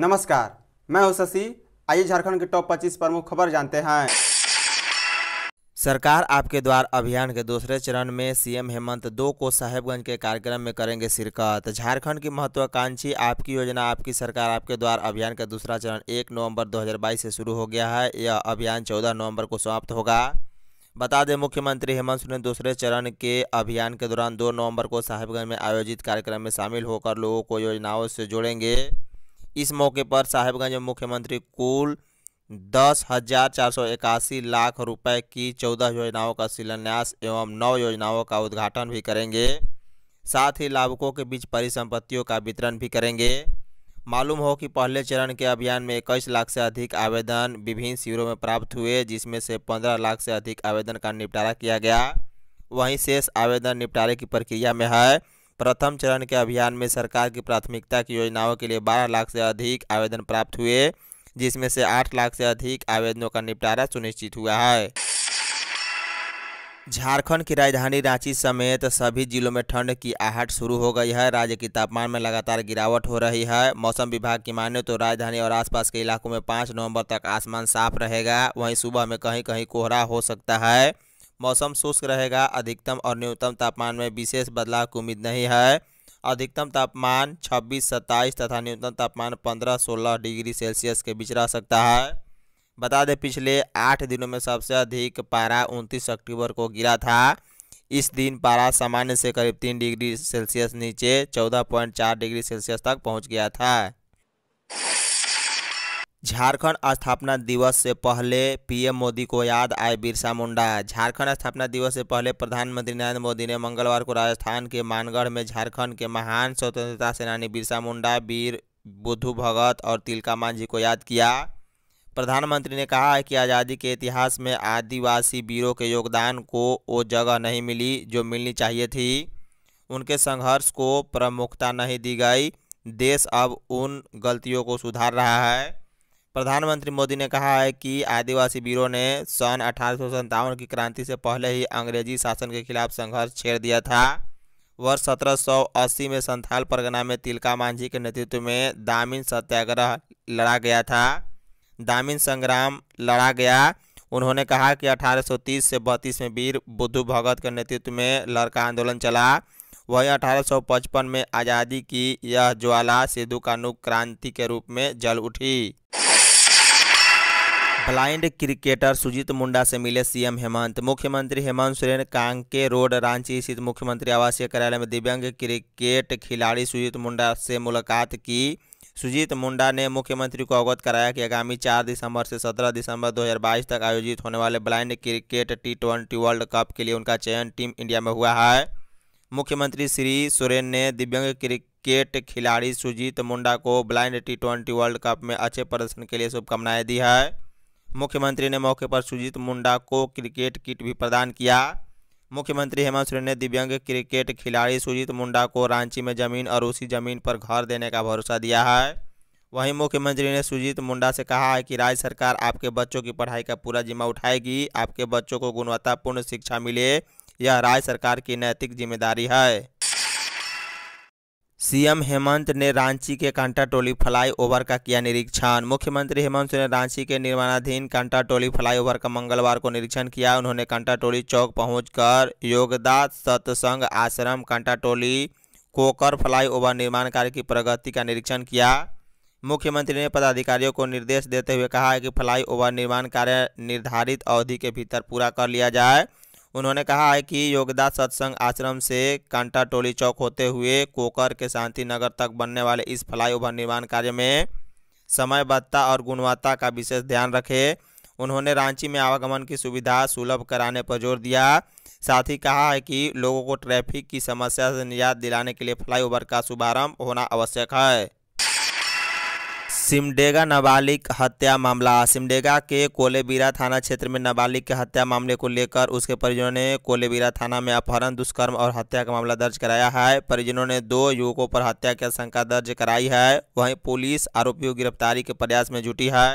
नमस्कार मैं हूं शशि आइए झारखंड के टॉप 25 प्रमुख खबर जानते हैं सरकार आपके द्वार अभियान के दूसरे चरण में सीएम हेमंत दो को साहेबगंज के कार्यक्रम में करेंगे शिरकत झारखंड की महत्वाकांक्षी आपकी योजना आपकी सरकार आपके द्वार अभियान का दूसरा चरण एक नवंबर 2022 से शुरू हो गया है यह अभियान 14 नवंबर को समाप्त होगा बता दें मुख्यमंत्री हेमंत सोरेन दूसरे चरण के अभियान के दौरान दो नवम्बर को साहेबगंज में आयोजित कार्यक्रम में शामिल होकर लोगों को योजनाओं से जोड़ेंगे इस मौके पर साहेबगंज में मुख्यमंत्री कुल दस हजार चार सौ इक्यासी लाख रुपए की चौदह योजनाओं का शिलान्यास एवं नौ योजनाओं का उद्घाटन भी करेंगे साथ ही लाभुकों के बीच परिसंपत्तियों का वितरण भी करेंगे मालूम हो कि पहले चरण के अभियान में इक्कीस लाख से अधिक आवेदन विभिन्न शिविरों में प्राप्त हुए जिसमें से पंद्रह लाख से अधिक आवेदन का निपटारा किया गया वहीं शेष आवेदन निपटारे की प्रक्रिया में है प्रथम चरण के अभियान में सरकार की प्राथमिकता की योजनाओं के लिए बारह लाख से अधिक आवेदन प्राप्त हुए जिसमें से आठ लाख से अधिक आवेदनों का निपटारा सुनिश्चित हुआ है झारखंड की राजधानी रांची समेत सभी जिलों में ठंड की आहट शुरू हो गई है राज्य के तापमान में लगातार गिरावट हो रही है मौसम विभाग की माने तो राजधानी और आसपास के इलाकों में 5 नवंबर तक आसमान साफ रहेगा वहीं सुबह में कहीं कहीं कोहरा हो सकता है मौसम शुष्क रहेगा अधिकतम और न्यूनतम तापमान में विशेष बदलाव की उम्मीद नहीं है अधिकतम तापमान 26 सत्ताईस तथा न्यूनतम तापमान 15-16 डिग्री सेल्सियस के बीच रह सकता है बता दें पिछले आठ दिनों में सबसे अधिक पारा उनतीस अक्टूबर को गिरा था इस दिन पारा सामान्य से करीब तीन डिग्री सेल्सियस नीचे चौदह पॉइंट चार डिग्री सेल्सियस तक पहुंच गया था झारखंड स्थापना दिवस से पहले पीएम मोदी को याद आए बिरसा मुंडा झारखंड स्थापना दिवस से पहले प्रधानमंत्री नरेंद्र मोदी ने मंगलवार को राजस्थान के मानगढ़ में झारखंड के महान स्वतंत्रता सेनानी बिरसा मुंडा वीर बुद्धू भगत और तिलका मांझी को याद किया प्रधानमंत्री ने कहा है कि आज़ादी के इतिहास में आदिवासी वीरों के योगदान को वो जगह नहीं मिली जो मिलनी चाहिए थी उनके संघर्ष को प्रमुखता नहीं दी गई देश अब उन गलतियों को सुधार रहा है प्रधानमंत्री मोदी ने कहा है कि आदिवासी वीरों ने सन अठारह की क्रांति से पहले ही अंग्रेजी शासन के खिलाफ संघर्ष छेड़ दिया था वर्ष 1780 में संथाल परगना में तिलका मांझी के नेतृत्व में दामिन सत्याग्रह लड़ा गया था दामिन संग्राम लड़ा गया उन्होंने कहा कि 1830 से बत्तीस में वीर बुद्धू भगत के नेतृत्व में लड़का आंदोलन चला वहीं 1855 में आज़ादी की यह ज्वाला सिद्धू कानू क्रांति के रूप में जल उठी ब्लाइंड क्रिकेटर सुजीत मुंडा से मिले सीएम हेमंत मुख्यमंत्री हेमंत सोरेन कांके रोड रांची स्थित मुख्यमंत्री आवासीय कार्यालय में दिव्यांग क्रिकेट खिलाड़ी सुजीत मुंडा से मुलाकात की सुजीत मुंडा ने मुख्यमंत्री को अवगत कराया कि आगामी 4 दिसंबर से 17 दिसंबर 2022 तक आयोजित होने वाले blind cricket T twenty World Cup के लिए उनका चयन टीम इंडिया में हुआ है मुख्यमंत्री श्री सोरेन ने दिव्यांग क्रिकेट खिलाड़ी सुजीत मुंडा को blind T twenty World Cup में अच्छे प्रदर्शन के लिए शुभकामनाएं दी है मुख्यमंत्री ने मौके पर सुजीत मुंडा को क्रिकेट किट भी प्रदान किया मुख्यमंत्री हेमंत सोरेन ने दिव्यांग क्रिकेट खिलाड़ी सुजीत मुंडा को रांची में जमीन और उसी जमीन पर घर देने का भरोसा दिया है वहीं मुख्यमंत्री ने सुजीत मुंडा से कहा है कि राज्य सरकार आपके बच्चों की पढ़ाई का पूरा जिम्मा उठाएगी आपके बच्चों को गुणवत्तापूर्ण शिक्षा मिले यह राज्य सरकार की नैतिक जिम्मेदारी है सीएम हेमंत ने रांची के कांटा टोली फ्लाईओवर का किया निरीक्षण मुख्यमंत्री हेमंत सोरेन ने रांची के निर्माणाधीन कांटा टोली फ्लाईओवर का मंगलवार को निरीक्षण किया उन्होंने कांटा टोली चौक पहुंचकर योगदा सत्संग आश्रम कांटा टोली कोकर फ्लाईओवर निर्माण कार्य की प्रगति का निरीक्षण किया मुख्यमंत्री ने पदाधिकारियों को निर्देश देते हुए कहा कि कि फ्लाईओवर निर्माण कार्य निर्धारित अवधि के भीतर पूरा कर लिया जाए उन्होंने कहा है कि योगदास सत्संग आश्रम से कांटा टोली चौक होते हुए कोकर के शांति नगर तक बनने वाले इस फ्लाईओवर निर्माण कार्य में समयबद्धता और गुणवत्ता का विशेष ध्यान रखे उन्होंने रांची में आवागमन की सुविधा सुलभ कराने पर जोर दिया साथ ही कहा है कि लोगों को ट्रैफिक की समस्या से निजात दिलाने के लिए फ्लाईओवर का शुभारंभ होना आवश्यक है सिमडेगा नाबालिग हत्या मामला सिमडेगा के कोलेबीरा थाना क्षेत्र में नाबालिग के हत्या मामले को लेकर उसके परिजनों ने कोलेबीरा थाना में अपहरण दुष्कर्म और हत्या का मामला दर्ज कराया है परिजनों ने दो युवकों पर हत्या की आशंका दर्ज कराई है वहीं पुलिस आरोपियों की गिरफ्तारी के प्रयास में जुटी है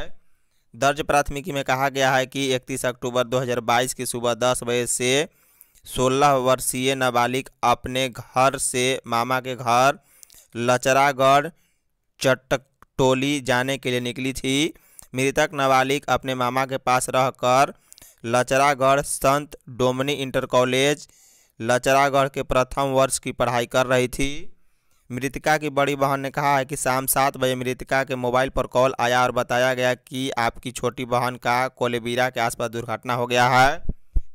दर्ज प्राथमिकी में कहा गया है कि इकतीस अक्टूबर दो की सुबह दस बजे से सोलह वर्षीय नाबालिग अपने घर से मामा के घर लचरागढ़ चटक टोली जाने के लिए निकली थी मृतक नाबालिग अपने मामा के पास रहकर लचरागढ़ संत डोमनी इंटर कॉलेज लचरागढ़ के प्रथम वर्ष की पढ़ाई कर रही थी मृतिका की बड़ी बहन ने कहा है कि शाम सात बजे मृतिका के मोबाइल पर कॉल आया और बताया गया कि आपकी छोटी बहन का कोलेबीरा के आसपास दुर्घटना हो गया है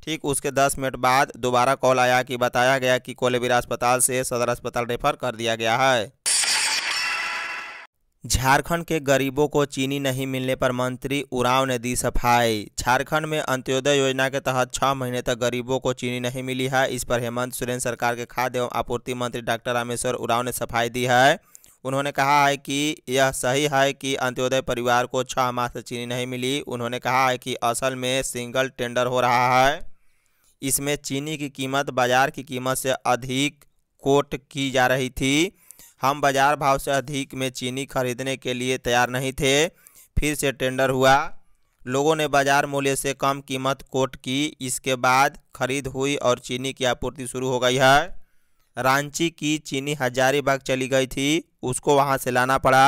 ठीक उसके दस मिनट बाद दोबारा कॉल आया कि बताया गया कि कोलेबीरा अस्पताल से सदर अस्पताल रेफर कर दिया गया है झारखंड के गरीबों को चीनी नहीं मिलने पर मंत्री उरांव ने दी सफाई झारखंड में अंत्योदय योजना के तहत छः महीने तक गरीबों को चीनी नहीं मिली है इस पर हेमंत सोरेन सरकार के खाद्य एवं आपूर्ति मंत्री डॉक्टर रामेश्वर उरांव ने सफाई दी है उन्होंने कहा है कि यह सही है कि अंत्योदय परिवार को छः माह से चीनी नहीं मिली उन्होंने कहा है कि असल में सिंगल टेंडर हो रहा है इसमें चीनी की कीमत बाजार की कीमत से अधिक कोट की जा रही थी हम बाजार भाव से अधिक में चीनी खरीदने के लिए तैयार नहीं थे फिर से टेंडर हुआ लोगों ने बाजार मूल्य से कम कीमत कोट की इसके बाद खरीद हुई और चीनी की आपूर्ति शुरू हो गई है रांची की चीनी हजारीबाग चली गई थी उसको वहाँ से लाना पड़ा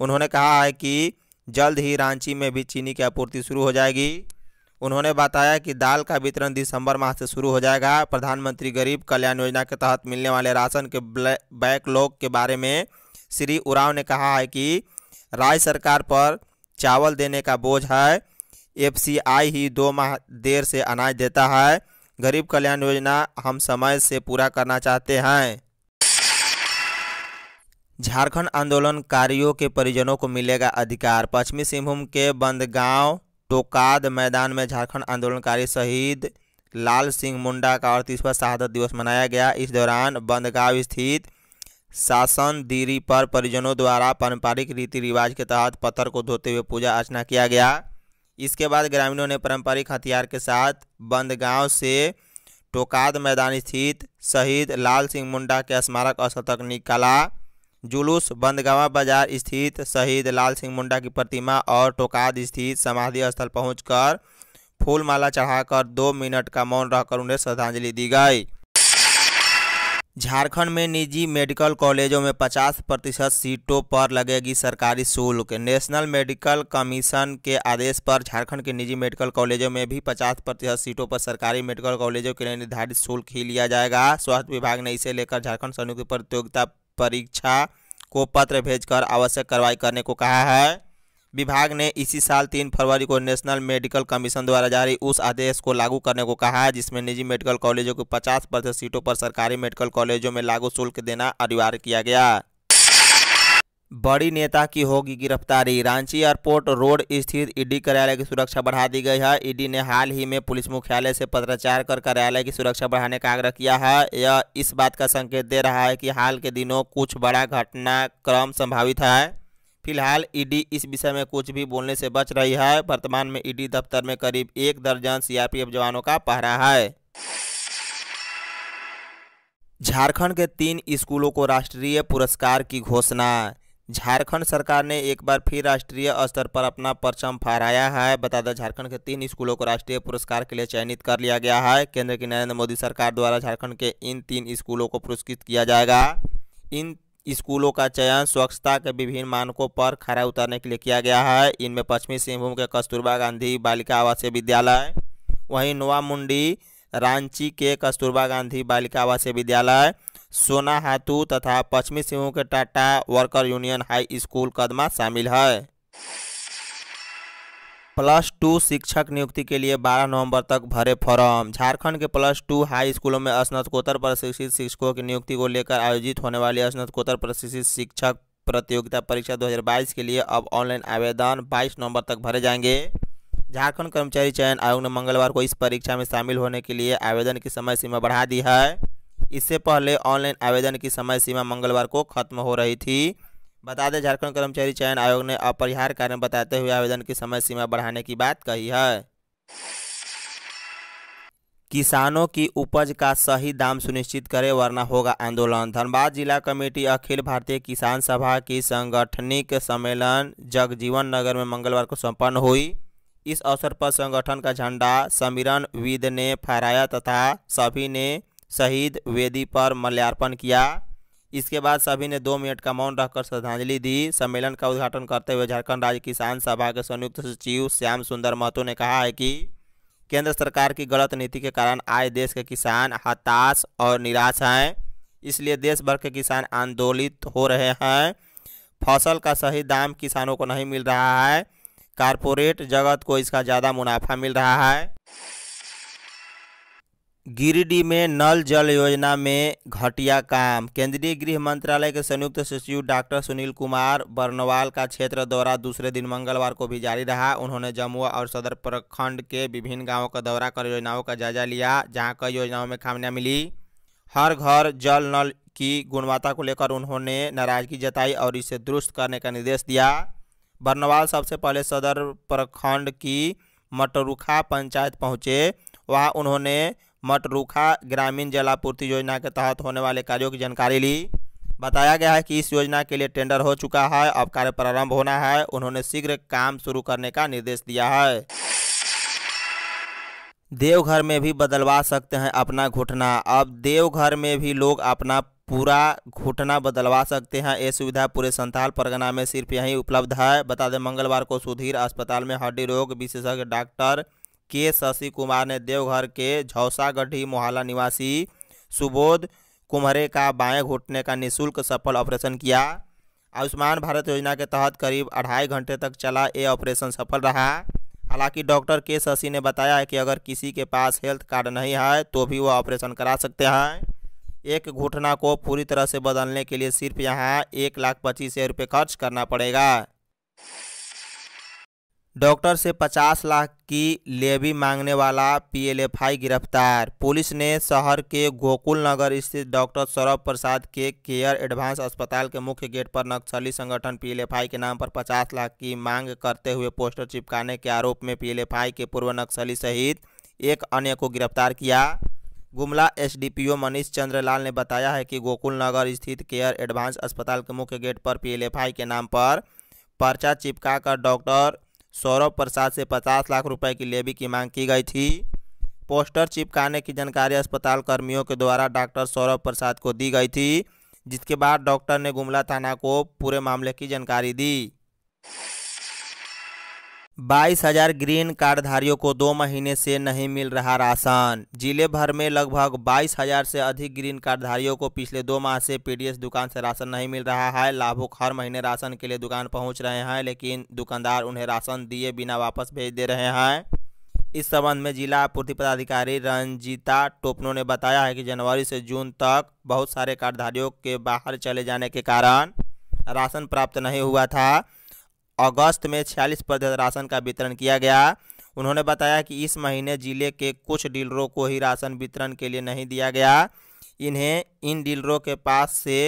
उन्होंने कहा है कि जल्द ही रांची में भी चीनी की आपूर्ति शुरू हो जाएगी उन्होंने बताया कि दाल का वितरण दिसंबर माह से शुरू हो जाएगा प्रधानमंत्री गरीब कल्याण योजना के तहत मिलने वाले राशन के बैकलॉग के बारे में श्री उराव ने कहा है कि राज्य सरकार पर चावल देने का बोझ है एफसीआई ही दो माह देर से अनाज देता है गरीब कल्याण योजना हम समय से पूरा करना चाहते हैं झारखंड आंदोलनकारियों के परिजनों को मिलेगा अधिकार पश्चिमी सिंहभूम के बंदगांव टोकाद मैदान में झारखंड आंदोलनकारी शहीद लाल सिंह मुंडा का अड़तीसवां शहादत दिवस मनाया गया इस दौरान बंदगांव स्थित शासन दीरी पर परिजनों द्वारा पारंपरिक रीति रिवाज के तहत पत्थर को धोते हुए पूजा अर्चना किया गया इसके बाद ग्रामीणों ने पारंपरिक हथियार के साथ बंदगांव से टोकाद मैदान स्थित शहीद लाल सिंह मुंडा के स्मारक स्थल तक निकाला जुलूस बंदगावा बाजार स्थित शहीद लाल सिंह मुंडा की प्रतिमा और टोकाद स्थित समाधि स्थल पहुंचकर फूलमाला चढ़ाकर दो मिनट का मौन रहकर उन्हें श्रद्धांजलि दी गई झारखंड में निजी मेडिकल कॉलेजों में 50 प्रतिशत सीटों पर लगेगी सरकारी शुल्क नेशनल मेडिकल कमीशन के आदेश पर झारखंड के निजी मेडिकल कॉलेजों में भी 50 प्रतिशत सीटों पर सरकारी मेडिकल कॉलेजों के लिए निर्धारित शुल्क ही लिया जाएगा स्वास्थ्य विभाग ने इसे लेकर झारखंड संयुक्त प्रतियोगिता परीक्षा को पत्र भेजकर आवश्यक कार्रवाई करने को कहा है विभाग ने इसी साल तीन फरवरी को नेशनल मेडिकल कमीशन द्वारा जारी उस आदेश को लागू करने को कहा है जिसमें निजी मेडिकल कॉलेजों को 50 प्रतिशत सीटों पर सरकारी मेडिकल कॉलेजों में लागू शुल्क देना अनिवार्य किया गया बड़ी नेता की होगी गिरफ्तारी रांची एयरपोर्ट रोड स्थित ईडी कार्यालय की सुरक्षा बढ़ा दी गई है ईडी ने हाल ही में पुलिस मुख्यालय से पत्राचार कर कार्यालय की सुरक्षा बढ़ाने का आग्रह किया है यह इस बात का संकेत दे रहा है कि हाल के दिनों कुछ बड़ा घटनाक्रम संभावित है फिलहाल ईडी इस विषय में कुछ भी बोलने से बच रही है वर्तमान में ईडी दफ्तर में करीब एक दर्जन सीआरपीएफ जवानों का पहरा है झारखंड के तीन स्कूलों को राष्ट्रीय पुरस्कार की घोषणा झारखंड सरकार ने एक बार फिर राष्ट्रीय स्तर पर अपना परचम फहराया है बता दें झारखंड के तीन स्कूलों को राष्ट्रीय पुरस्कार के लिए चयनित कर लिया गया है केंद्र की नरेंद्र मोदी सरकार द्वारा झारखंड के इन तीन स्कूलों को पुरस्कृत किया जाएगा इन स्कूलों का चयन स्वच्छता के विभिन्न मानकों पर खरा उतारने के लिए किया गया है इनमें पश्चिमी सिंहभूम के कस्तूरबा गांधी बालिका आवासीय विद्यालय वहीं नोआ मुंडी रांची के कस्तूरबा गांधी बालिका आवासीय विद्यालय सोनाहातू तथा पश्चिमी सिंह के Tata worker union high school Kadma शामिल है प्लस टू शिक्षक नियुक्ति के लिए 12 नवंबर तक भरे फॉर्म झारखंड के प्लस टू हाई स्कूलों में स्नातकोत्तर प्रशिक्षित शिक्षकों की नियुक्ति को लेकर आयोजित होने वाली स्नातकोत्तर प्रशिक्षित शिक्षक प्रतियोगिता परीक्षा 2022 के लिए अब ऑनलाइन आवेदन 22 नवंबर तक भरे जाएंगे झारखंड कर्मचारी चयन आयोग ने मंगलवार को इस परीक्षा में शामिल होने के लिए आवेदन की समय सीमा बढ़ा दी है इससे पहले ऑनलाइन आवेदन की समय सीमा मंगलवार को खत्म हो रही थी बता दें झारखंड कर्मचारी चयन आयोग ने अपरिहार कारण बताते हुए आवेदन की समय सीमा बढ़ाने की बात कही है किसानों की उपज का सही दाम सुनिश्चित करें वरना होगा आंदोलन धनबाद जिला कमेटी अखिल भारतीय किसान सभा की संगठनिक सम्मेलन जगजीवन नगर में मंगलवार को संपन्न हुई इस अवसर पर संगठन का झंडा समीरन विद ने फहराया तथा सभी ने शहीद वेदी पर मल्यार्पण किया इसके बाद सभी ने दो मिनट का मौन रखकर श्रद्धांजलि दी सम्मेलन का उद्घाटन करते हुए झारखंड राज्य किसान सभा के संयुक्त सचिव श्याम सुंदर महतो ने कहा है कि केंद्र सरकार की गलत नीति के कारण आए देश के किसान हताश और निराश हैं इसलिए देश भर के किसान आंदोलित हो रहे हैं फसल का सही दाम किसानों को नहीं मिल रहा है कारपोरेट जगत को इसका ज़्यादा मुनाफा मिल रहा है गिरिडीह में नल जल योजना में घटिया काम केंद्रीय गृह मंत्रालय के संयुक्त सचिव डॉक्टर सुनील कुमार बर्नवाल का क्षेत्र दौरा दूसरे दिन मंगलवार को भी जारी रहा उन्होंने जमुआ और सदर प्रखंड के विभिन्न गांवों का दौरा कर योजनाओं का जायजा लिया जहां कई योजनाओं में खामियां मिली हर घर जल नल की गुणवत्ता को लेकर उन्होंने नाराजगी जताई और इसे दुरुस्त करने का निर्देश दिया बर्नवाल सबसे पहले सदर प्रखंड की मटरुखा पंचायत पहुँचे वहाँ उन्होंने मटरूखा ग्रामीण जलापूर्ति योजना के तहत होने वाले कार्यों की जानकारी ली बताया गया है कि इस योजना के लिए टेंडर हो चुका है अब कार्य प्रारंभ होना है उन्होंने शीघ्र काम शुरू करने का निर्देश दिया है देवघर में भी बदलवा सकते हैं अपना घुटना अब देवघर में भी लोग अपना पूरा घुटना बदलवा सकते हैं ये सुविधा पूरे संथाल परगना में सिर्फ यहीं उपलब्ध है बता दें मंगलवार को सुधीर अस्पताल में हड्डी रोग विशेषज्ञ डॉक्टर के शशि कुमार ने देवघर के झौसागढ़ी मोहल्ला निवासी सुबोध कुम्हरे का बाएं घुटने का निशुल्क सफल ऑपरेशन किया आयुष्मान भारत योजना के तहत करीब अढ़ाई घंटे तक चला ये ऑपरेशन सफल रहा हालांकि डॉक्टर के शशि ने बताया है कि अगर किसी के पास हेल्थ कार्ड नहीं है तो भी वह ऑपरेशन करा सकते हैं एक घुटना को पूरी तरह से बदलने के लिए सिर्फ यहाँ एक लाख पच्चीस हज़ार रुपये खर्च करना पड़ेगा डॉक्टर से 50 लाख की लेवी मांगने वाला पीएलएफआई गिरफ्तार पुलिस ने शहर के गोकुल नगर स्थित डॉक्टर सौरभ प्रसाद के केयर एडवांस अस्पताल के मुख्य गेट पर नक्सली संगठन पीएलएफआई के नाम पर 50 लाख की मांग करते हुए पोस्टर चिपकाने के आरोप में पीएलएफआई के पूर्व नक्सली सहित एक अन्य को गिरफ्तार किया गुमला एसडीपीओ मनीष चंद्रलाल ने बताया है कि गोकुल नगर स्थित केयर एडवांस अस्पताल के मुख्य गेट पर पीएलएफआई के नाम पर पर्चा चिपकाकर डॉक्टर सौरभ प्रसाद से पचास लाख रुपए की लेवी की मांग की गई थी पोस्टर चिपकाने की जानकारी अस्पताल कर्मियों के द्वारा डॉक्टर सौरभ प्रसाद को दी गई थी जिसके बाद डॉक्टर ने गुमला थाना को पूरे मामले की जानकारी दी बाईस हजार ग्रीन कार्डधारियों को दो महीने से नहीं मिल रहा राशन जिले भर में लगभग बाईस हजार से अधिक ग्रीन कार्डधारियों को पिछले दो माह से पीडीएस दुकान से राशन नहीं मिल रहा है लाभुक हर महीने राशन के लिए दुकान पहुंच रहे हैं लेकिन दुकानदार उन्हें राशन दिए बिना वापस भेज दे रहे हैं इस संबंध में जिला आपूर्ति पदाधिकारी रंजीता टोपनो ने बताया है कि जनवरी से जून तक बहुत सारे कार्डधारियों के बाहर चले जाने के कारण राशन प्राप्त नहीं हुआ था अगस्त में छियालीस प्रतिशत राशन का वितरण किया गया उन्होंने बताया कि इस महीने जिले के कुछ डीलरों को ही राशन वितरण के लिए नहीं दिया गया इन्हें इन डीलरों के पास से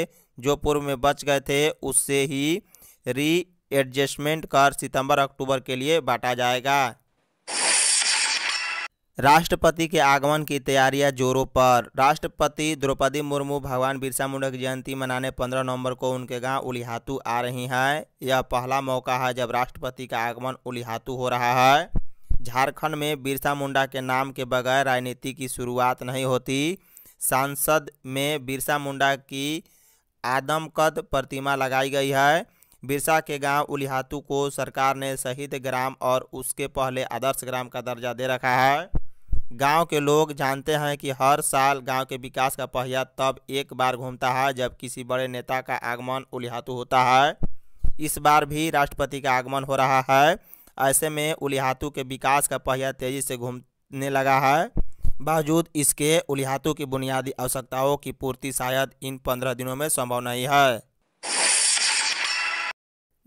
जो पूर्व में बच गए थे उससे ही री एडजस्टमेंट कर सितंबर अक्टूबर के लिए बांटा जाएगा राष्ट्रपति के आगमन की तैयारियां जोरों पर राष्ट्रपति द्रौपदी मुर्मू भगवान बिरसा मुंडा की जयंती मनाने 15 नवंबर को उनके गांव उलिहातू आ रही हैं यह पहला मौका है जब राष्ट्रपति का आगमन उलिहातू हो रहा है झारखंड में बिरसा मुंडा के नाम के बगैर राजनीति की शुरुआत नहीं होती सांसद में बिरसा मुंडा की आदमकद प्रतिमा लगाई गई है बिरसा के गांव उलिहातू को सरकार ने शहीद ग्राम और उसके पहले आदर्श ग्राम का दर्जा दे रखा है गांव के लोग जानते हैं कि हर साल गांव के विकास का पहिया तब एक बार घूमता है जब किसी बड़े नेता का आगमन उलिहातु होता है इस बार भी राष्ट्रपति का आगमन हो रहा है ऐसे में उलिहातु के विकास का पहिया तेज़ी से घूमने लगा है बावजूद इसके उलिहातु की बुनियादी आवश्यकताओं की पूर्ति शायद इन पंद्रह दिनों में संभव नहीं है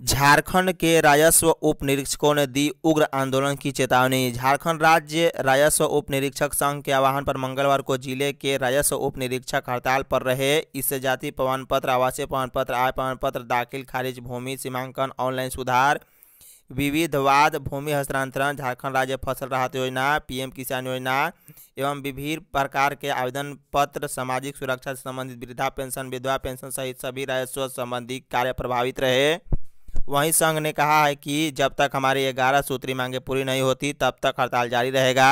झारखंड के राजस्व उप निरीक्षकों ने दी उग्र आंदोलन की चेतावनी झारखंड राज्य राजस्व उप निरीक्षक संघ के आह्वान पर मंगलवार को जिले के राजस्व उप निरीक्षक हड़ताल पर रहे इससे जाति प्रमाण पत्र आवासीय प्रमाण पत्र आय प्रमाण पत्र दाखिल खारिज भूमि सीमांकन ऑनलाइन सुधार विविधवाद भूमि हस्तांतरण झारखंड राज्य फसल राहत योजना पीएम किसान योजना एवं विभिन्न प्रकार के आवेदन पत्र सामाजिक सुरक्षा से संबंधित वृद्धा पेंशन विधवा पेंशन सहित सभी राजस्व संबंधी कार्य प्रभावित रहे वहीं संघ ने कहा है कि जब तक हमारी ग्यारह सूत्री मांगे पूरी नहीं होती तब तक हड़ताल जारी रहेगा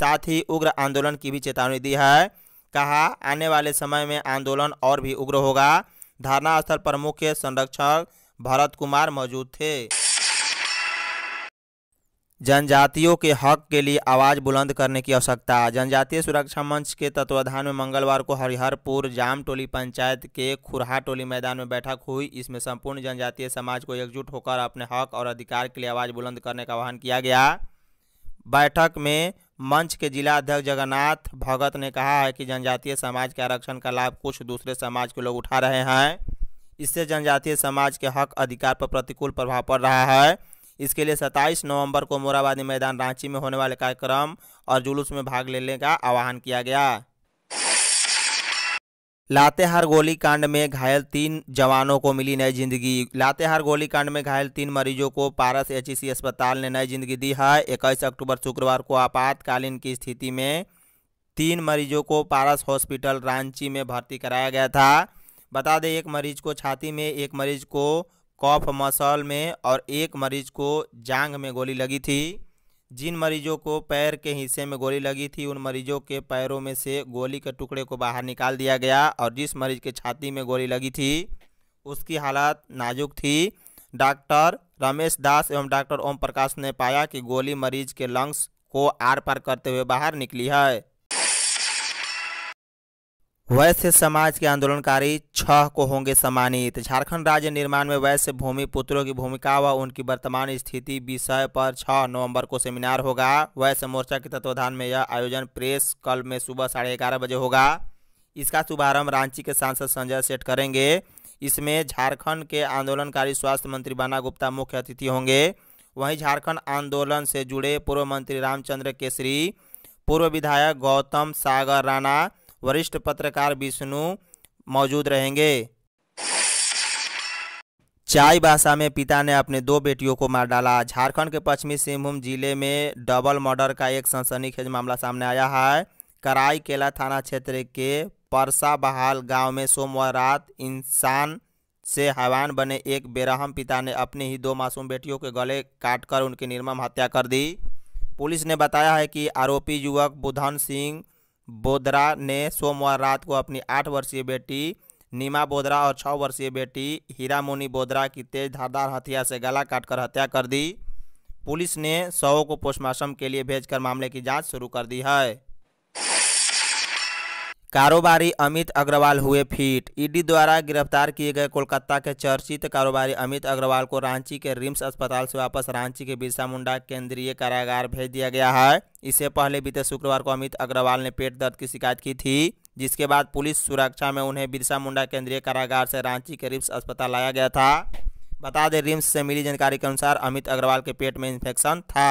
साथ ही उग्र आंदोलन की भी चेतावनी दी है कहा आने वाले समय में आंदोलन और भी उग्र होगा धारणा स्थल पर मुख्य संरक्षक भरत कुमार मौजूद थे जनजातियों के हक के लिए आवाज बुलंद करने की आवश्यकता है जनजातीय सुरक्षा मंच के तत्वाधान में मंगलवार को हरिहरपुर जाम टोली पंचायत के खुरहा टोली मैदान में बैठक हुई इसमें संपूर्ण जनजातीय समाज को एकजुट होकर अपने हक और अधिकार के लिए आवाज बुलंद करने का आह्वान किया गया बैठक में मंच के जिला अध्यक्ष जगन्नाथ भगत ने कहा है कि जनजातीय समाज के आरक्षण का लाभ कुछ दूसरे समाज के लोग उठा रहे हैं इससे जनजातीय समाज के हक अधिकार पर प्रतिकूल प्रभाव पड़ रहा है इसके लिए 27 नवंबर को मोराबादी मैदान रांची में होने वाले कार्यक्रम और जुलूस में भाग लेने का आह्वान किया गया लातेहार गोलीकांड में घायल तीन जवानों को मिली नई जिंदगी लातेहार गोलीकांड में घायल तीन मरीजों को पारस एच अस्पताल ने नई जिंदगी दी है इक्कीस अक्टूबर शुक्रवार को आपातकालीन की स्थिति में तीन मरीजों को पारस हॉस्पिटल रांची में भर्ती कराया गया था बता दें एक मरीज को छाती में एक मरीज को कॉफ मसल में और एक मरीज को जांग में गोली लगी थी जिन मरीजों को पैर के हिस्से में गोली लगी थी उन मरीजों के पैरों में से गोली के टुकड़े को बाहर निकाल दिया गया और जिस मरीज के छाती में गोली लगी थी उसकी हालात नाजुक थी डॉक्टर रमेश दास एवं डॉक्टर ओम प्रकाश ने पाया कि गोली मरीज के लंग्स को आर पार करते हुए बाहर निकली है वैश्य समाज के आंदोलनकारी छह को होंगे सम्मानित झारखंड राज्य निर्माण में वैश्य भूमि पुत्रों की भूमिका व उनकी वर्तमान स्थिति विषय पर छह नवंबर को सेमिनार होगा वैश्य मोर्चा के तत्वाधान में यह आयोजन प्रेस कल में सुबह साढ़े ग्यारह बजे होगा इसका शुभारंभ रांची के सांसद संजय सेठ करेंगे इसमें झारखंड के आंदोलनकारी स्वास्थ्य मंत्री बाना गुप्ता मुख्य अतिथि होंगे वहीं झारखंड आंदोलन से जुड़े पूर्व मंत्री रामचंद्र केसरी पूर्व विधायक गौतम सागर राणा वरिष्ठ पत्रकार विष्णु मौजूद रहेंगे चाय भाषा में पिता ने अपने दो बेटियों को मार डाला झारखंड के पश्चिमी सिंहभूम जिले में डबल मर्डर का एक सनसनीखेज मामला सामने आया है कराई केला थाना क्षेत्र के परसा बहाल गांव में सोमवार रात इंसान से हैवान बने एक बेरहम पिता ने अपनी ही दो मासूम बेटियों के गले काटकर उनकी निर्मम हत्या कर दी पुलिस ने बताया है कि आरोपी युवक बुधन सिंह बोधरा ने सोमवार रात को अपनी आठ वर्षीय बेटी नीमा बोधरा और छः वर्षीय बेटी हीरामोनी बोधरा की तेज धारदार हथियार से गला काटकर हत्या कर दी पुलिस ने शवों को पोस्टमार्टम के लिए भेजकर मामले की जांच शुरू कर दी है कारोबारी अमित अग्रवाल हुए फीट ईडी द्वारा गिरफ्तार किए गए कोलकाता के चर्चित कारोबारी अमित अग्रवाल को रांची के रिम्स अस्पताल से वापस रांची के बिरसा मुंडा केंद्रीय कारागार भेज दिया गया है इससे पहले बीते शुक्रवार को अमित अग्रवाल ने पेट दर्द की शिकायत की थी जिसके बाद पुलिस सुरक्षा में उन्हें बिरसा मुंडा केंद्रीय कारागार से रांची के रिम्स अस्पताल लाया गया था बता दें रिम्स से मिली जानकारी के अनुसार अमित अग्रवाल के पेट में इन्फेक्शन था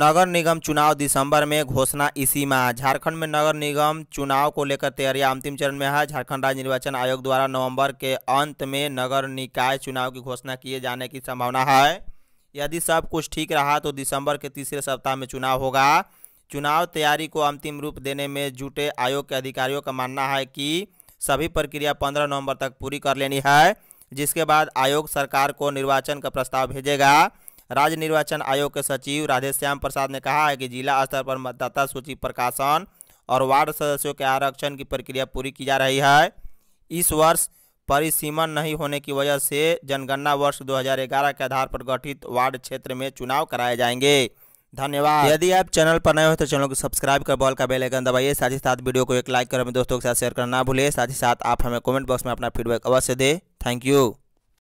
नगर निगम चुनाव दिसंबर में घोषणा इसी माह झारखंड में नगर निगम चुनाव को लेकर तैयारियां अंतिम चरण में है झारखंड राज्य निर्वाचन आयोग द्वारा नवंबर के अंत में नगर निकाय चुनाव की घोषणा किए जाने की संभावना है यदि सब कुछ ठीक रहा तो दिसंबर के तीसरे सप्ताह में चुनाव होगा चुनाव तैयारी को अंतिम रूप देने में जुटे आयोग के अधिकारियों का मानना है कि सभी प्रक्रिया पंद्रह नवम्बर तक पूरी कर लेनी है जिसके बाद आयोग सरकार को निर्वाचन का प्रस्ताव भेजेगा राज्य निर्वाचन आयोग के सचिव राधेश्याम प्रसाद ने कहा है कि जिला स्तर पर मतदाता सूची प्रकाशन और वार्ड सदस्यों के आरक्षण की प्रक्रिया पूरी की जा रही है इस वर्ष परिसीमन नहीं होने की वजह से जनगणना वर्ष 2011 के आधार पर गठित वार्ड क्षेत्र में चुनाव कराए जाएंगे धन्यवाद यदि आप चैनल पर नए हो तो चैनल को सब्सक्राइब कर बॉल का बेल आइकन दबाइए साथ ही साथ वीडियो को एक लाइक कर दोस्तों के साथ शेयर करना ना भूलिए साथ ही साथ आप हमें कमेंट बॉक्स में अपना फीडबैक अवश्य दें थैंक यू